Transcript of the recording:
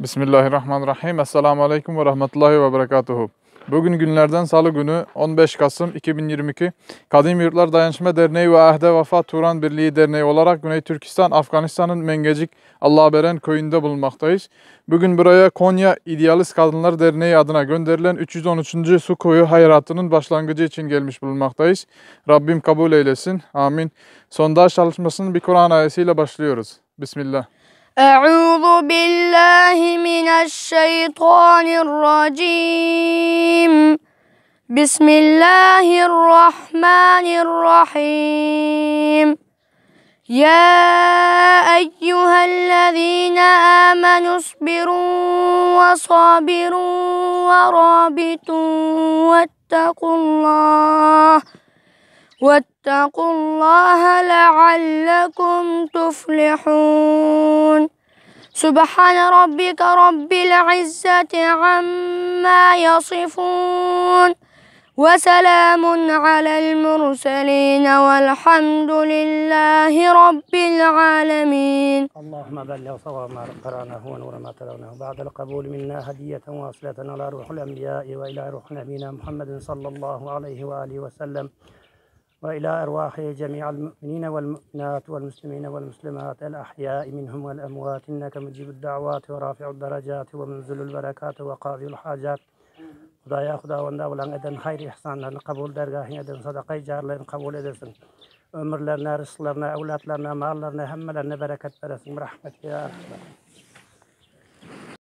Bismillahirrahmanirrahim. Esselamu Aleyküm ve Rahmetullahi ve Berekatuhu. Bugün günlerden salı günü 15 Kasım 2022 Kadim Yurtlar Dayanışma Derneği ve Ahde Vefa Turan Birliği Derneği olarak Güney Türkistan, Afganistan'ın Mengecik Allahberen köyünde bulunmaktayız. Bugün buraya Konya İdealist Kadınlar Derneği adına gönderilen 313. Su Koyu Hayratı'nın başlangıcı için gelmiş bulunmaktayız. Rabbim kabul eylesin. Amin. Sondaj çalışmasının bir Kur'an ayetiyle başlıyoruz. Bismillah. أعوذ بالله من الشيطان الرجيم بسم الله الرحمن الرحيم يا أيها الذين آمنوا اصبروا وصابروا ورابطوا واتقوا الله واتقوا الله لعلكم تفلحون سبحان ربك رب العزة عما يصفون وسلام على المرسلين والحمد لله رب العالمين اللهم بلغ صواب ما قرأناه ونور ما تلوناه بعد القبول منا هدية واصلة على روح الأنبياء وإلى روح نبينا محمد صلى الله عليه وآله وسلم وإلى أرواح جميع المؤمنين والمؤمنات والمسلمين والمسلمات الأحياء منهم والأموات إنك مجيب الدعوات ورافع الدرجات ومنزل البركات وقاضي الحاجات خدايا خدا وندا ولان أدن خير إحسان لن قبول درقاه أدن صدقاء جار لن قبول أدن أمر لنا رسل لنا أولاد لنا مال لنا هم لنا بركة برسم رحمة يا أرحمة